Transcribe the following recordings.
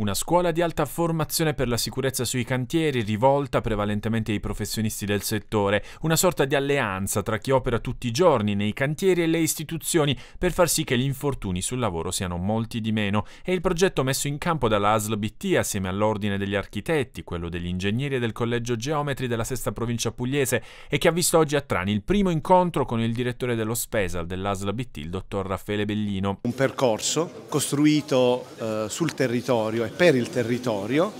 Una scuola di alta formazione per la sicurezza sui cantieri rivolta prevalentemente ai professionisti del settore, una sorta di alleanza tra chi opera tutti i giorni nei cantieri e le istituzioni per far sì che gli infortuni sul lavoro siano molti di meno È il progetto messo in campo dalla ASL BT assieme all'Ordine degli Architetti, quello degli Ingegneri e del Collegio Geometri della Sesta Provincia Pugliese e che ha visto oggi a Trani il primo incontro con il direttore dello Spesal dell'ASL BT, il dottor Raffaele Bellino. Un percorso costruito eh, sul territorio per il territorio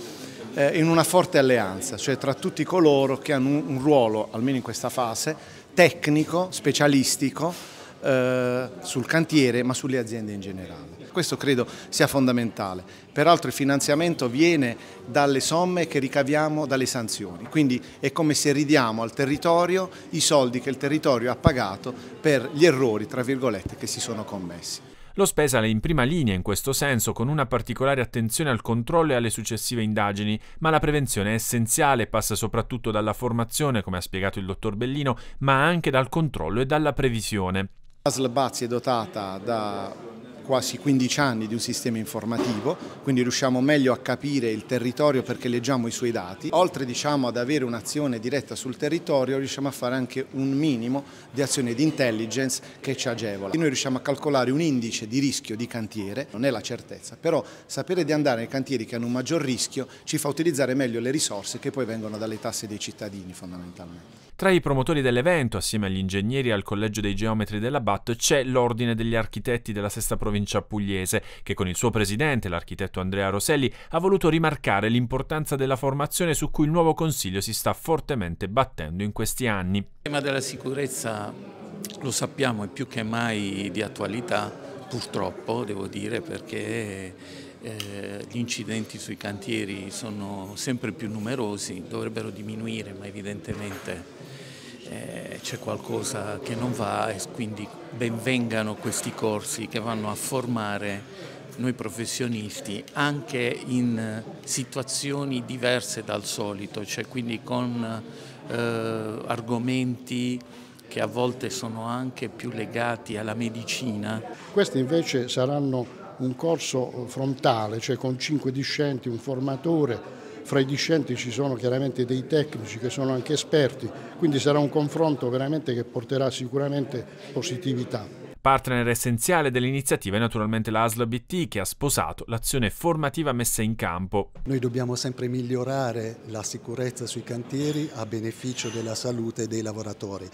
eh, in una forte alleanza, cioè tra tutti coloro che hanno un, ruolo, almeno in questa fase, tecnico, specialistico eh, sul cantiere ma sulle aziende in generale. Questo credo sia fondamentale. Peraltro il finanziamento viene dalle somme che ricaviamo dalle sanzioni, quindi è come se ridiamo al territorio i soldi che il territorio ha pagato per gli errori, tra virgolette, che si sono commessi. Lo Spesale è in prima linea in questo senso, con una particolare attenzione al controllo e alle successive indagini, ma la prevenzione è essenziale e passa soprattutto dalla formazione, come ha spiegato il dottor Bellino, ma anche dal controllo e dalla previsione. La Slabazzi è dotata da quasi 15 anni di un sistema informativo, quindi riusciamo meglio a capire il territorio perché leggiamo i suoi dati. Oltre diciamo, ad avere un'azione diretta sul territorio, riusciamo a fare anche un minimo di azione di intelligence che ci agevola. Noi riusciamo a calcolare un indice di rischio di cantiere, non è la certezza, però sapere di andare nei cantieri che hanno un maggior rischio ci fa utilizzare meglio le risorse che poi vengono dalle tasse dei cittadini fondamentalmente. Tra i promotori dell'evento, assieme agli ingegneri e al Collegio dei Geometri della BAT, c'è l'Ordine degli Architetti della Sesta Provincia provincia pugliese, che con il suo presidente, l'architetto Andrea Roselli, ha voluto rimarcare l'importanza della formazione su cui il nuovo Consiglio si sta fortemente battendo in questi anni. Il tema della sicurezza lo sappiamo è più che mai di attualità, purtroppo devo dire, perché eh, gli incidenti sui cantieri sono sempre più numerosi, dovrebbero diminuire, ma evidentemente eh, c'è qualcosa che non va e quindi benvengano questi corsi che vanno a formare noi professionisti anche in situazioni diverse dal solito, cioè quindi con eh, argomenti che a volte sono anche più legati alla medicina. Questi invece saranno un corso eh, frontale, cioè con cinque discenti, un formatore, fra i discenti ci sono chiaramente dei tecnici che sono anche esperti, quindi sarà un confronto veramente che porterà sicuramente positività. Partner essenziale dell'iniziativa è naturalmente la BT che ha sposato l'azione formativa messa in campo. Noi dobbiamo sempre migliorare la sicurezza sui cantieri a beneficio della salute dei lavoratori.